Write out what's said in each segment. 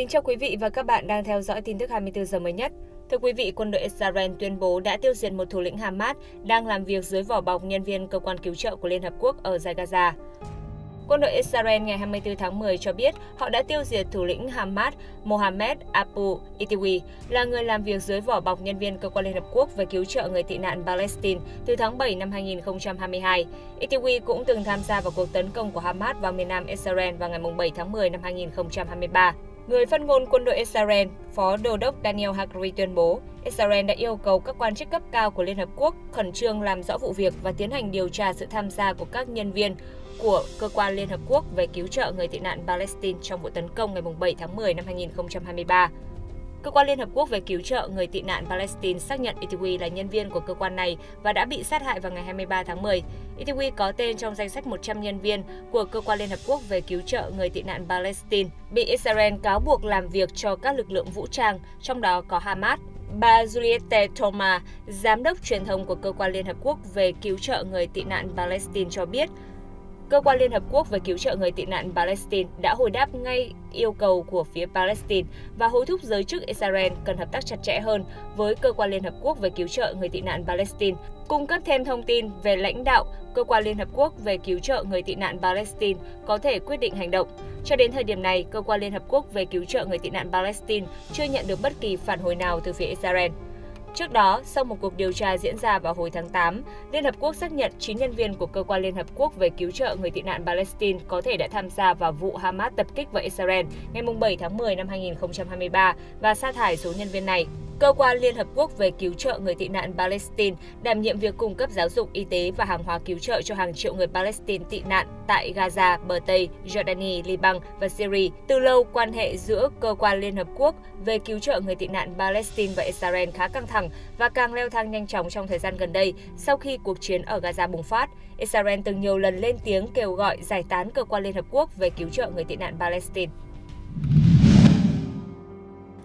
Kính chào quý vị và các bạn đang theo dõi tin tức 24 giờ mới nhất. Thưa quý vị, quân đội Israel tuyên bố đã tiêu diệt một thủ lĩnh Hamas đang làm việc dưới vỏ bọc nhân viên cơ quan cứu trợ của Liên Hợp Quốc ở giải Gaza. Quân đội Israel ngày 24 tháng 10 cho biết họ đã tiêu diệt thủ lĩnh Hamas Mohammed Abu Itiwi, là người làm việc dưới vỏ bọc nhân viên cơ quan Liên Hợp Quốc về cứu trợ người tị nạn Palestine từ tháng 7 năm 2022. Itiwi cũng từng tham gia vào cuộc tấn công của Hamas vào miền nam Israel vào ngày 7 tháng 10 năm 2023. Người phát ngôn quân đội Israel, Phó Đô đốc Daniel Hagri tuyên bố, Israel đã yêu cầu các quan chức cấp cao của Liên Hợp Quốc khẩn trương làm rõ vụ việc và tiến hành điều tra sự tham gia của các nhân viên của cơ quan Liên Hợp Quốc về cứu trợ người tị nạn Palestine trong vụ tấn công ngày 7 tháng 10 năm 2023. Cơ quan Liên Hợp Quốc về cứu trợ người tị nạn Palestine xác nhận Itiwi là nhân viên của cơ quan này và đã bị sát hại vào ngày 23 tháng 10. Itiwi có tên trong danh sách 100 nhân viên của Cơ quan Liên Hợp Quốc về cứu trợ người tị nạn Palestine, bị Israel cáo buộc làm việc cho các lực lượng vũ trang, trong đó có Hamas. Bà Juliette Thoma, giám đốc truyền thông của Cơ quan Liên Hợp Quốc về cứu trợ người tị nạn Palestine cho biết, Cơ quan Liên Hợp Quốc về cứu trợ người tị nạn Palestine đã hồi đáp ngay yêu cầu của phía Palestine và hối thúc giới chức Israel cần hợp tác chặt chẽ hơn với Cơ quan Liên Hợp Quốc về cứu trợ người tị nạn Palestine, cung cấp thêm thông tin về lãnh đạo Cơ quan Liên Hợp Quốc về cứu trợ người tị nạn Palestine có thể quyết định hành động. Cho đến thời điểm này, Cơ quan Liên Hợp Quốc về cứu trợ người tị nạn Palestine chưa nhận được bất kỳ phản hồi nào từ phía Israel. Trước đó, sau một cuộc điều tra diễn ra vào hồi tháng 8, Liên Hợp Quốc xác nhận 9 nhân viên của Cơ quan Liên Hợp Quốc về cứu trợ người tị nạn Palestine có thể đã tham gia vào vụ Hamas tập kích vào Israel ngày 7 tháng 10 năm 2023 và sa thải số nhân viên này. Cơ quan Liên Hợp Quốc về cứu trợ người tị nạn Palestine đảm nhiệm việc cung cấp giáo dục, y tế và hàng hóa cứu trợ cho hàng triệu người Palestine tị nạn tại Gaza, bờ Tây, Jordani, Liban và Syria. Từ lâu, quan hệ giữa Cơ quan Liên Hợp Quốc về cứu trợ người tị nạn Palestine và Israel khá căng thẳng và càng leo thang nhanh chóng trong thời gian gần đây sau khi cuộc chiến ở Gaza bùng phát. Israel từng nhiều lần lên tiếng kêu gọi giải tán Cơ quan Liên Hợp Quốc về cứu trợ người tị nạn Palestine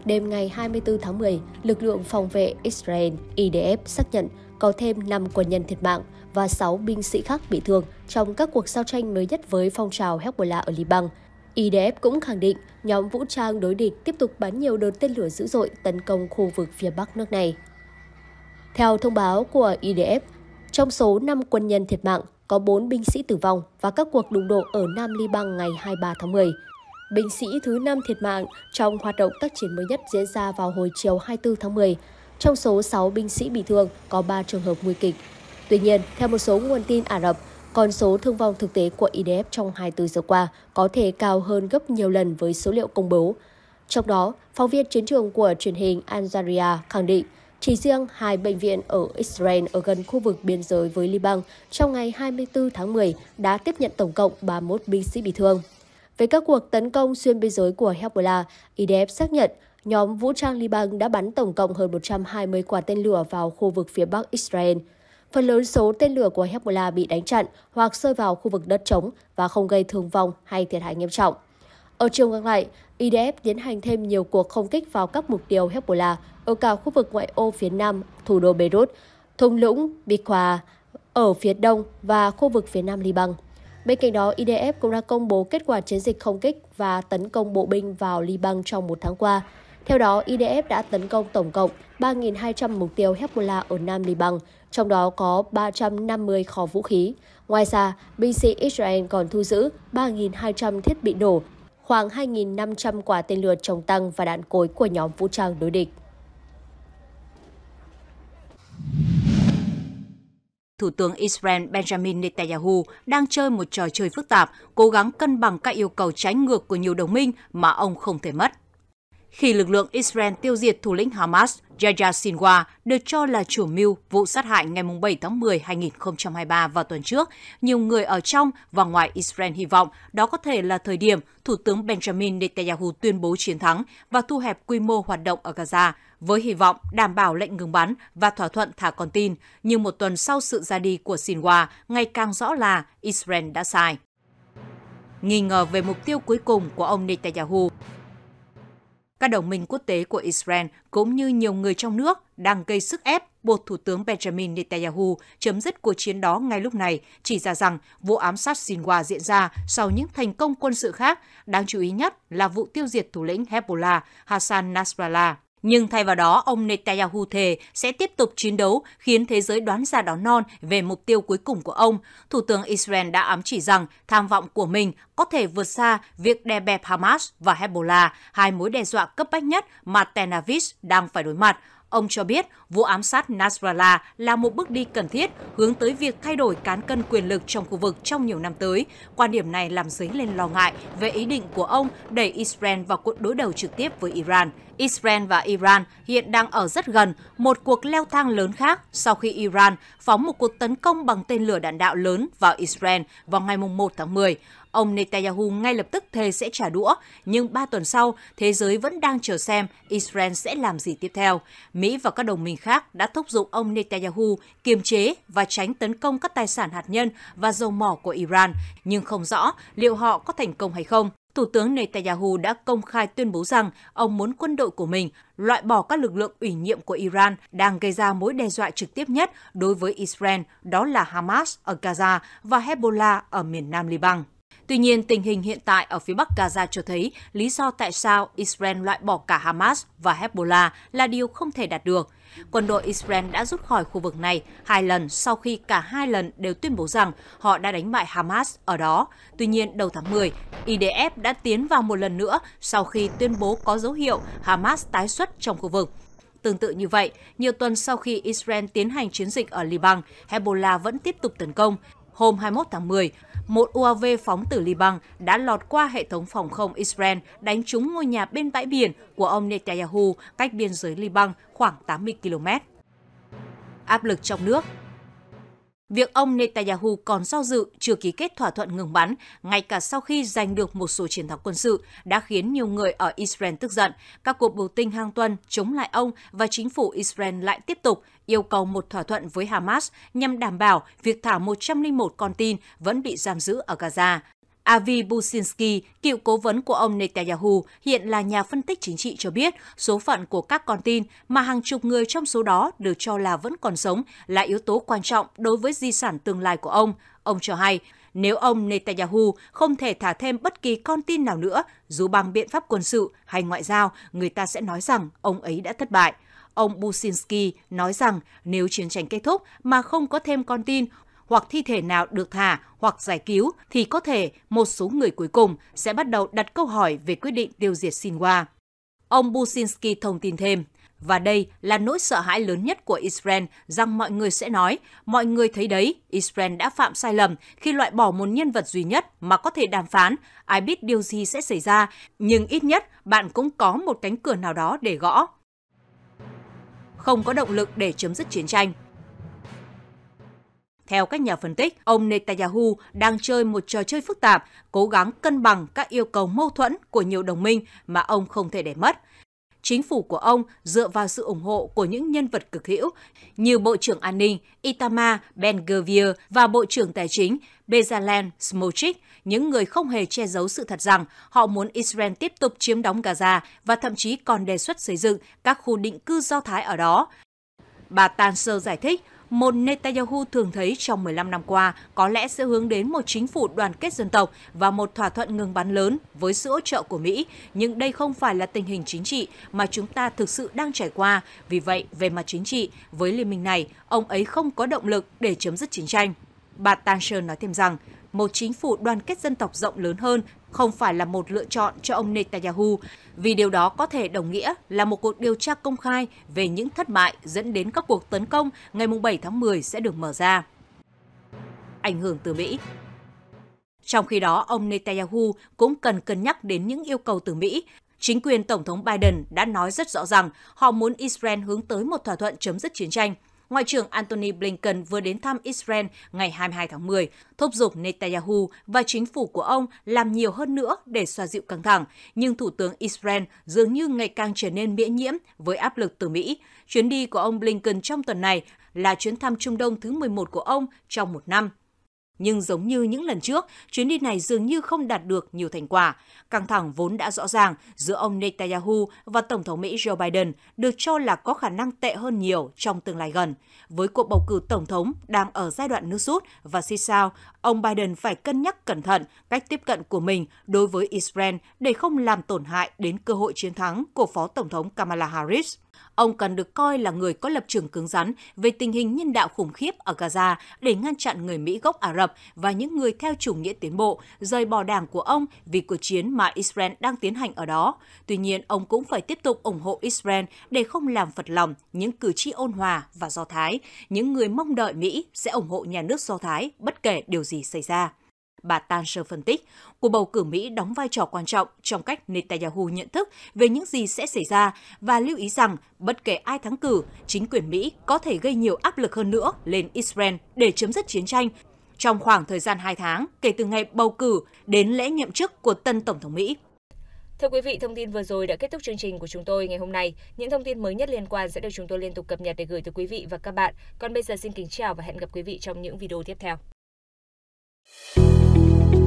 đêm ngày 24 tháng 10, lực lượng phòng vệ Israel IDF xác nhận có thêm 5 quân nhân thiệt mạng và 6 binh sĩ khác bị thương trong các cuộc giao tranh mới nhất với phong trào Hezbollah ở Liban. IDF cũng khẳng định nhóm vũ trang đối địch tiếp tục bắn nhiều đợt tên lửa dữ dội tấn công khu vực phía bắc nước này. Theo thông báo của IDF, trong số 5 quân nhân thiệt mạng, có 4 binh sĩ tử vong và các cuộc đụng độ ở Nam Liban ngày 23 tháng 10 binh sĩ thứ 5 thiệt mạng trong hoạt động tác chiến mới nhất diễn ra vào hồi chiều 24 tháng 10. Trong số 6 binh sĩ bị thương có 3 trường hợp nguy kịch. Tuy nhiên, theo một số nguồn tin Ả Rập, con số thương vong thực tế của IDF trong 24 giờ qua có thể cao hơn gấp nhiều lần với số liệu công bố. Trong đó, phóng viên chiến trường của truyền hình Al Jazeera khẳng định chỉ riêng hai bệnh viện ở Israel ở gần khu vực biên giới với Liban trong ngày 24 tháng 10 đã tiếp nhận tổng cộng 31 binh sĩ bị thương. Về các cuộc tấn công xuyên biên giới của Hezbollah, IDF xác nhận nhóm vũ trang Liban đã bắn tổng cộng hơn 120 quả tên lửa vào khu vực phía bắc Israel. Phần lớn số tên lửa của Hezbollah bị đánh chặn hoặc rơi vào khu vực đất trống và không gây thương vong hay thiệt hại nghiêm trọng. Ở chiều ngược lại, IDF tiến hành thêm nhiều cuộc không kích vào các mục tiêu Hezbollah ở cả khu vực ngoại ô phía nam thủ đô Beirut, thung lũng Biqua ở phía đông và khu vực phía nam Liban. Bên cạnh đó, IDF cũng đã công bố kết quả chiến dịch không kích và tấn công bộ binh vào Liban trong một tháng qua. Theo đó, IDF đã tấn công tổng cộng 3.200 mục tiêu Hezbollah ở Nam Liban, trong đó có 350 kho vũ khí. Ngoài ra, binh sĩ Israel còn thu giữ 3.200 thiết bị nổ, khoảng 2.500 quả tên lửa chống tăng và đạn cối của nhóm vũ trang đối địch. Thủ tướng Israel Benjamin Netanyahu đang chơi một trò chơi phức tạp, cố gắng cân bằng các yêu cầu trái ngược của nhiều đồng minh mà ông không thể mất khi lực lượng Israel tiêu diệt thủ lĩnh Hamas Yahya Sinwar, được cho là chủ mưu vụ sát hại ngày 7 tháng 10 2023 vào tuần trước. Nhiều người ở trong và ngoài Israel hy vọng đó có thể là thời điểm Thủ tướng Benjamin Netanyahu tuyên bố chiến thắng và thu hẹp quy mô hoạt động ở Gaza, với hy vọng đảm bảo lệnh ngừng bắn và thỏa thuận thả con tin. Nhưng một tuần sau sự ra đi của Sinwar, ngày càng rõ là Israel đã sai. Nghi ngờ về mục tiêu cuối cùng của ông Netanyahu, các đồng minh quốc tế của Israel cũng như nhiều người trong nước đang gây sức ép buộc Thủ tướng Benjamin Netanyahu chấm dứt cuộc chiến đó ngay lúc này, chỉ ra rằng vụ ám sát Sinwa diễn ra sau những thành công quân sự khác, đáng chú ý nhất là vụ tiêu diệt thủ lĩnh Hezbollah Hassan Nasrallah nhưng thay vào đó, ông Netanyahu thề sẽ tiếp tục chiến đấu khiến thế giới đoán ra đón non về mục tiêu cuối cùng của ông. Thủ tướng Israel đã ám chỉ rằng tham vọng của mình có thể vượt xa việc đè bẹp Hamas và Hezbollah, hai mối đe dọa cấp bách nhất mà Tel Aviv đang phải đối mặt. Ông cho biết vụ ám sát Nasrallah là một bước đi cần thiết hướng tới việc thay đổi cán cân quyền lực trong khu vực trong nhiều năm tới. Quan điểm này làm dấy lên lo ngại về ý định của ông đẩy Israel vào cuộc đối đầu trực tiếp với Iran. Israel và Iran hiện đang ở rất gần một cuộc leo thang lớn khác sau khi Iran phóng một cuộc tấn công bằng tên lửa đạn đạo lớn vào Israel vào ngày 1 tháng 10. Ông Netanyahu ngay lập tức thề sẽ trả đũa, nhưng ba tuần sau, thế giới vẫn đang chờ xem Israel sẽ làm gì tiếp theo. Mỹ và các đồng minh khác đã thúc giục ông Netanyahu kiềm chế và tránh tấn công các tài sản hạt nhân và dầu mỏ của Iran, nhưng không rõ liệu họ có thành công hay không. Thủ tướng Netanyahu đã công khai tuyên bố rằng ông muốn quân đội của mình loại bỏ các lực lượng ủy nhiệm của Iran đang gây ra mối đe dọa trực tiếp nhất đối với Israel, đó là Hamas ở Gaza và Hezbollah ở miền Nam Liban. Tuy nhiên, tình hình hiện tại ở phía Bắc Gaza cho thấy lý do tại sao Israel loại bỏ cả Hamas và Hezbollah là điều không thể đạt được. Quân đội Israel đã rút khỏi khu vực này hai lần sau khi cả hai lần đều tuyên bố rằng họ đã đánh bại Hamas ở đó. Tuy nhiên, đầu tháng 10, IDF đã tiến vào một lần nữa sau khi tuyên bố có dấu hiệu Hamas tái xuất trong khu vực. Tương tự như vậy, nhiều tuần sau khi Israel tiến hành chiến dịch ở Liban, Hezbollah vẫn tiếp tục tấn công hôm 21 tháng 10, một UAV phóng từ Liban đã lọt qua hệ thống phòng không Israel đánh trúng ngôi nhà bên bãi biển của ông Netanyahu cách biên giới Liban khoảng 80 km. Áp lực trong nước Việc ông Netanyahu còn do dự chưa ký kết thỏa thuận ngừng bắn, ngay cả sau khi giành được một số chiến thắng quân sự, đã khiến nhiều người ở Israel tức giận. Các cuộc biểu tình hàng tuần chống lại ông và chính phủ Israel lại tiếp tục yêu cầu một thỏa thuận với Hamas nhằm đảm bảo việc thả 101 con tin vẫn bị giam giữ ở Gaza. Avi Businsky, cựu cố vấn của ông Netanyahu, hiện là nhà phân tích chính trị cho biết số phận của các con tin mà hàng chục người trong số đó được cho là vẫn còn sống là yếu tố quan trọng đối với di sản tương lai của ông. Ông cho hay, nếu ông Netanyahu không thể thả thêm bất kỳ con tin nào nữa, dù bằng biện pháp quân sự hay ngoại giao, người ta sẽ nói rằng ông ấy đã thất bại. Ông Businsky nói rằng nếu chiến tranh kết thúc mà không có thêm con tin, hoặc thi thể nào được thả hoặc giải cứu thì có thể một số người cuối cùng sẽ bắt đầu đặt câu hỏi về quyết định tiêu diệt Sinwa. Ông Businski thông tin thêm, và đây là nỗi sợ hãi lớn nhất của Israel rằng mọi người sẽ nói, mọi người thấy đấy, Israel đã phạm sai lầm khi loại bỏ một nhân vật duy nhất mà có thể đàm phán, ai biết điều gì sẽ xảy ra, nhưng ít nhất bạn cũng có một cánh cửa nào đó để gõ. Không có động lực để chấm dứt chiến tranh, theo các nhà phân tích, ông Netanyahu đang chơi một trò chơi phức tạp, cố gắng cân bằng các yêu cầu mâu thuẫn của nhiều đồng minh mà ông không thể để mất. Chính phủ của ông dựa vào sự ủng hộ của những nhân vật cực hữu như Bộ trưởng An ninh Itamar Ben-Gvir và Bộ trưởng Tài chính Bezalel Smotrich, những người không hề che giấu sự thật rằng họ muốn Israel tiếp tục chiếm đóng Gaza và thậm chí còn đề xuất xây dựng các khu định cư do Thái ở đó. Bà Tanser giải thích một Netanyahu thường thấy trong 15 năm qua có lẽ sẽ hướng đến một chính phủ đoàn kết dân tộc và một thỏa thuận ngừng bắn lớn với sự hỗ trợ của Mỹ. Nhưng đây không phải là tình hình chính trị mà chúng ta thực sự đang trải qua. Vì vậy, về mặt chính trị, với liên minh này, ông ấy không có động lực để chấm dứt chiến tranh. Bà Thatcher nói thêm rằng, một chính phủ đoàn kết dân tộc rộng lớn hơn không phải là một lựa chọn cho ông Netanyahu, vì điều đó có thể đồng nghĩa là một cuộc điều tra công khai về những thất bại dẫn đến các cuộc tấn công ngày 7 tháng 10 sẽ được mở ra. Ảnh hưởng từ Mỹ trong khi đó, ông Netanyahu cũng cần cân nhắc đến những yêu cầu từ Mỹ. Chính quyền Tổng thống Biden đã nói rất rõ rằng họ muốn Israel hướng tới một thỏa thuận chấm dứt chiến tranh. Ngoại trưởng Antony Blinken vừa đến thăm Israel ngày 22 tháng 10, thúc giục Netanyahu và chính phủ của ông làm nhiều hơn nữa để xoa dịu căng thẳng, nhưng Thủ tướng Israel dường như ngày càng trở nên miễn nhiễm với áp lực từ Mỹ. Chuyến đi của ông Blinken trong tuần này là chuyến thăm Trung Đông thứ 11 của ông trong một năm. Nhưng giống như những lần trước, chuyến đi này dường như không đạt được nhiều thành quả. Căng thẳng vốn đã rõ ràng giữa ông Netanyahu và Tổng thống Mỹ Joe Biden được cho là có khả năng tệ hơn nhiều trong tương lai gần. Với cuộc bầu cử Tổng thống đang ở giai đoạn nước rút và xì sao, ông Biden phải cân nhắc cẩn thận cách tiếp cận của mình đối với Israel để không làm tổn hại đến cơ hội chiến thắng của Phó Tổng thống Kamala Harris. Ông cần được coi là người có lập trường cứng rắn về tình hình nhân đạo khủng khiếp ở Gaza để ngăn chặn người Mỹ gốc Ả Rập và những người theo chủ nghĩa tiến bộ rời bỏ đảng của ông vì cuộc chiến mà Israel đang tiến hành ở đó. Tuy nhiên, ông cũng phải tiếp tục ủng hộ Israel để không làm phật lòng những cử tri ôn hòa và Do Thái, những người mong đợi Mỹ sẽ ủng hộ nhà nước Do Thái bất kể điều gì xảy ra bà Thatcher phân tích, cuộc bầu cử Mỹ đóng vai trò quan trọng trong cách Netanyahu nhận thức về những gì sẽ xảy ra và lưu ý rằng bất kể ai thắng cử, chính quyền Mỹ có thể gây nhiều áp lực hơn nữa lên Israel để chấm dứt chiến tranh trong khoảng thời gian 2 tháng kể từ ngày bầu cử đến lễ nhậm chức của tân Tổng thống Mỹ. Thưa quý vị, thông tin vừa rồi đã kết thúc chương trình của chúng tôi ngày hôm nay. Những thông tin mới nhất liên quan sẽ được chúng tôi liên tục cập nhật để gửi tới quý vị và các bạn. Còn bây giờ xin kính chào và hẹn gặp quý vị trong những video tiếp theo. Thank you.